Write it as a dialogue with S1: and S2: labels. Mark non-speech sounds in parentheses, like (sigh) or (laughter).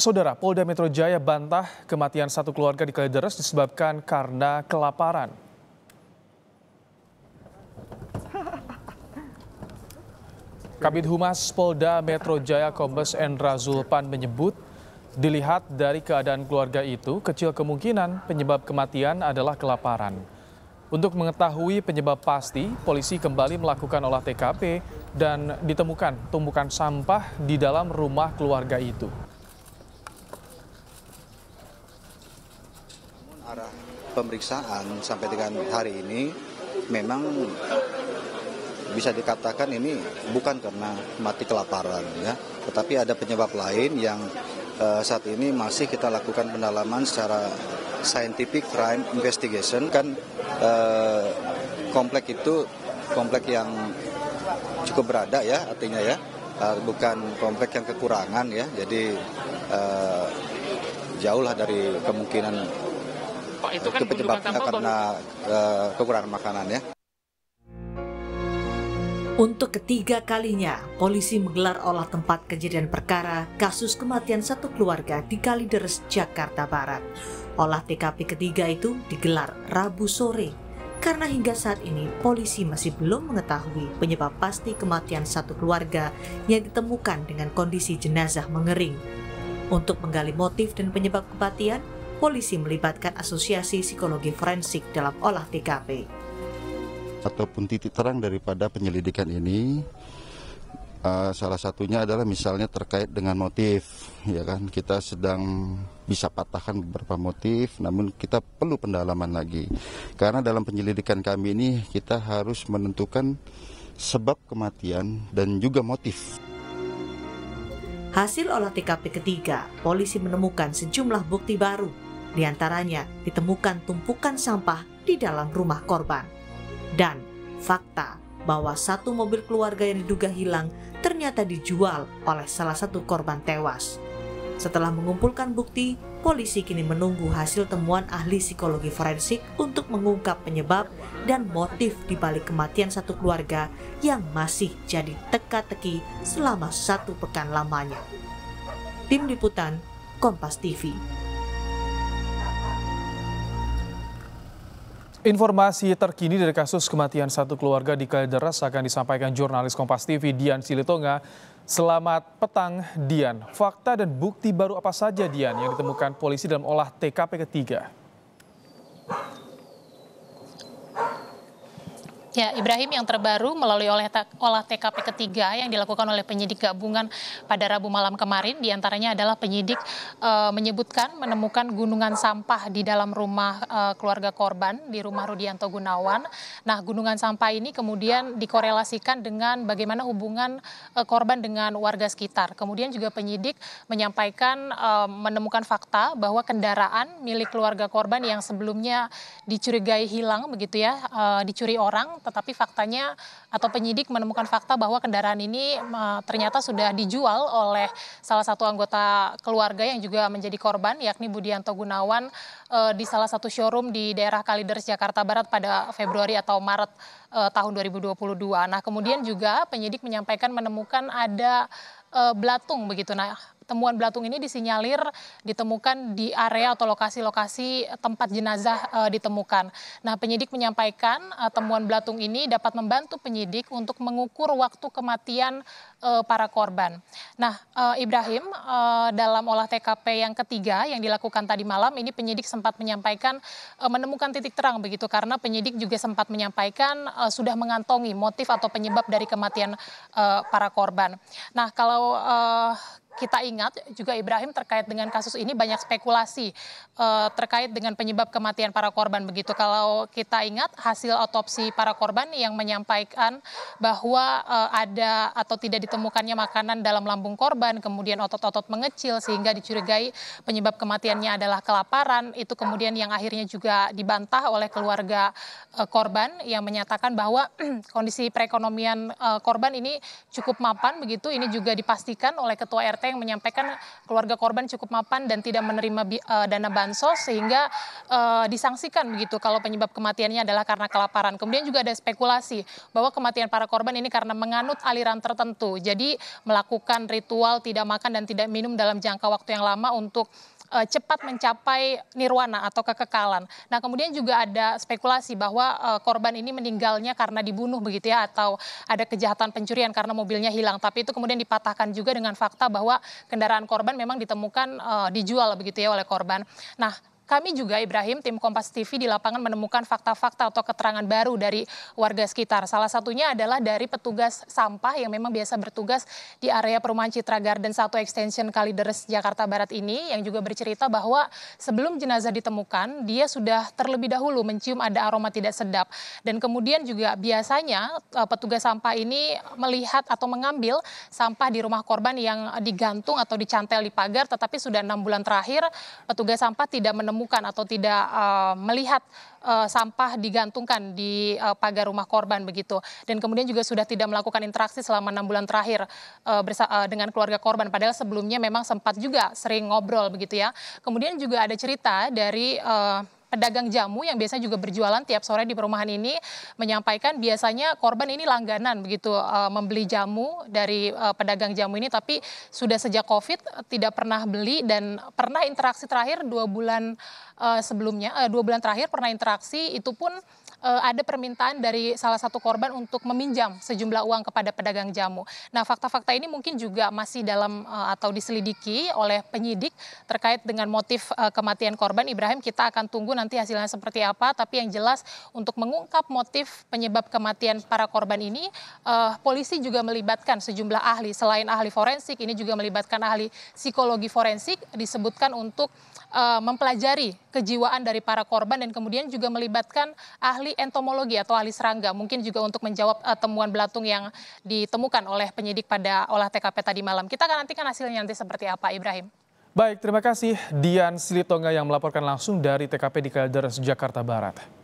S1: Saudara, Polda Metro Jaya bantah kematian satu keluarga di Kalideres disebabkan karena kelaparan. Kabit Humas Polda Metro Jaya Kombes Endra Zulpan menyebut, dilihat dari keadaan keluarga itu, kecil kemungkinan penyebab kematian adalah kelaparan. Untuk mengetahui penyebab pasti, polisi kembali melakukan olah TKP dan ditemukan tumpukan sampah di dalam rumah keluarga itu.
S2: pemeriksaan sampai dengan hari ini memang bisa dikatakan ini bukan karena mati kelaparan ya, tetapi ada penyebab lain yang uh, saat ini masih kita lakukan pendalaman secara scientific crime investigation kan uh, komplek itu komplek yang cukup berada ya artinya ya uh, bukan komplek yang kekurangan ya jadi uh, lah dari kemungkinan
S1: Pak, itu kan penyebabnya karena
S2: eh, kekurangan makanan ya. Untuk ketiga kalinya, polisi menggelar olah tempat kejadian perkara kasus kematian satu keluarga di Kalideres, Jakarta Barat. Olah TKP ketiga itu digelar Rabu sore karena hingga saat ini polisi masih belum mengetahui penyebab pasti kematian satu keluarga yang ditemukan dengan kondisi jenazah mengering. Untuk menggali motif dan penyebab kematian, polisi melibatkan Asosiasi Psikologi Forensik dalam olah TKP.
S1: Ataupun titik terang daripada penyelidikan ini, uh, salah satunya adalah misalnya terkait dengan motif, ya kan kita sedang bisa patahkan beberapa motif, namun kita perlu pendalaman lagi. Karena dalam penyelidikan kami ini kita harus menentukan sebab kematian dan juga motif.
S2: Hasil olah TKP ketiga, polisi menemukan sejumlah bukti baru di antaranya ditemukan tumpukan sampah di dalam rumah korban. Dan fakta bahwa satu mobil keluarga yang diduga hilang ternyata dijual oleh salah satu korban tewas. Setelah mengumpulkan bukti, polisi kini menunggu hasil temuan ahli psikologi forensik untuk mengungkap penyebab dan motif di balik kematian satu keluarga yang masih jadi teka-teki selama satu pekan lamanya. Tim Liputan, Kompas TV.
S1: Informasi terkini dari kasus kematian satu keluarga di Kalideres akan disampaikan jurnalis Kompas TV Dian Silitonga. Selamat petang Dian. Fakta dan bukti baru apa saja Dian yang ditemukan polisi dalam olah TKP ketiga?
S3: Ya, Ibrahim yang terbaru melalui oleh olah TKP ketiga yang dilakukan oleh penyidik gabungan pada Rabu malam kemarin diantaranya adalah penyidik e, menyebutkan menemukan gunungan sampah di dalam rumah e, keluarga korban di rumah Rudianto Gunawan. Nah, gunungan sampah ini kemudian dikorelasikan dengan bagaimana hubungan e, korban dengan warga sekitar. Kemudian juga penyidik menyampaikan e, menemukan fakta bahwa kendaraan milik keluarga korban yang sebelumnya dicurigai hilang begitu ya, e, dicuri orang tetapi faktanya atau penyidik menemukan fakta bahwa kendaraan ini eh, ternyata sudah dijual oleh salah satu anggota keluarga yang juga menjadi korban yakni Budianto Gunawan eh, di salah satu showroom di daerah Kalideres Jakarta Barat pada Februari atau Maret eh, tahun 2022. Nah, kemudian juga penyidik menyampaikan menemukan ada belatung begitu nah temuan belatung ini disinyalir ditemukan di area atau lokasi-lokasi tempat jenazah e, ditemukan. Nah, penyidik menyampaikan e, temuan belatung ini dapat membantu penyidik untuk mengukur waktu kematian e, para korban. Nah, e, Ibrahim e, dalam olah TKP yang ketiga yang dilakukan tadi malam ini penyidik sempat menyampaikan e, menemukan titik terang begitu karena penyidik juga sempat menyampaikan e, sudah mengantongi motif atau penyebab dari kematian e, para korban. Nah, kalau E, kita ingat juga Ibrahim terkait dengan kasus ini banyak spekulasi uh, terkait dengan penyebab kematian para korban begitu. Kalau kita ingat hasil otopsi para korban yang menyampaikan bahwa uh, ada atau tidak ditemukannya makanan dalam lambung korban, kemudian otot-otot mengecil sehingga dicurigai penyebab kematiannya adalah kelaparan. Itu kemudian yang akhirnya juga dibantah oleh keluarga uh, korban yang menyatakan bahwa (clears throat) kondisi perekonomian korban ini cukup mapan begitu. Ini juga dipastikan oleh ketua RT yang menyampaikan keluarga korban cukup mapan dan tidak menerima uh, dana bansos sehingga uh, disangsikan begitu kalau penyebab kematiannya adalah karena kelaparan. Kemudian juga ada spekulasi bahwa kematian para korban ini karena menganut aliran tertentu. Jadi melakukan ritual tidak makan dan tidak minum dalam jangka waktu yang lama untuk uh, cepat mencapai nirwana atau kekekalan. Nah, kemudian juga ada spekulasi bahwa uh, korban ini meninggalnya karena dibunuh begitu ya atau ada kejahatan pencurian karena mobilnya hilang. Tapi itu kemudian dipatahkan juga dengan fakta bahwa kendaraan korban memang ditemukan uh, dijual begitu ya oleh korban. Nah, kami juga Ibrahim, tim Kompas TV di lapangan menemukan fakta-fakta atau keterangan baru dari warga sekitar. Salah satunya adalah dari petugas sampah yang memang biasa bertugas di area perumahan Citra Garden 1 Extension Kalideres Jakarta Barat ini yang juga bercerita bahwa sebelum jenazah ditemukan, dia sudah terlebih dahulu mencium ada aroma tidak sedap. Dan kemudian juga biasanya eh, petugas sampah ini melihat atau mengambil sampah di rumah korban yang digantung atau dicantel di pagar, tetapi sudah enam bulan terakhir petugas sampah tidak menemukan menemukan atau tidak eh, melihat eh, sampah digantungkan di eh, pagar rumah korban begitu. Dan kemudian juga sudah tidak melakukan interaksi selama enam bulan terakhir dengan keluarga korban. Padahal sebelumnya memang sempat juga sering ngobrol begitu ya. Kemudian juga ada cerita dari pedagang jamu yang biasanya juga berjualan tiap sore di perumahan ini menyampaikan biasanya korban ini langganan begitu eh, membeli jamu dari eh, pedagang jamu ini tapi sudah sejak Covid tidak pernah beli dan pernah interaksi terakhir dua bulan eh, sebelumnya dua bulan terakhir pernah interaksi itu pun uh, ada permintaan dari salah satu korban untuk meminjam sejumlah uang kepada pedagang jamu. Nah, fakta-fakta ini mungkin juga masih dalam uh, atau diselidiki oleh penyidik terkait dengan motif uh, kematian korban Ibrahim. Kita akan tunggu nanti hasilnya seperti apa, tapi yang jelas untuk mengungkap motif penyebab kematian para korban ini uh, polisi juga melibatkan sejumlah ahli selain ahli forensik ini juga melibatkan ahli psikologi forensik disebutkan untuk uh, mempelajari kejiwaan dari para korban dan kemudian juga melibatkan ahli ahli entomologi atau ahli serangga mungkin juga untuk menjawab uh, temuan belatung yang ditemukan oleh penyidik pada olah TKP tadi malam. Kita akan nantikan hasilnya nanti seperti apa Ibrahim.
S1: Baik, terima kasih Dian Silitonga yang melaporkan langsung dari TKP di Kalderes, Jakarta Barat.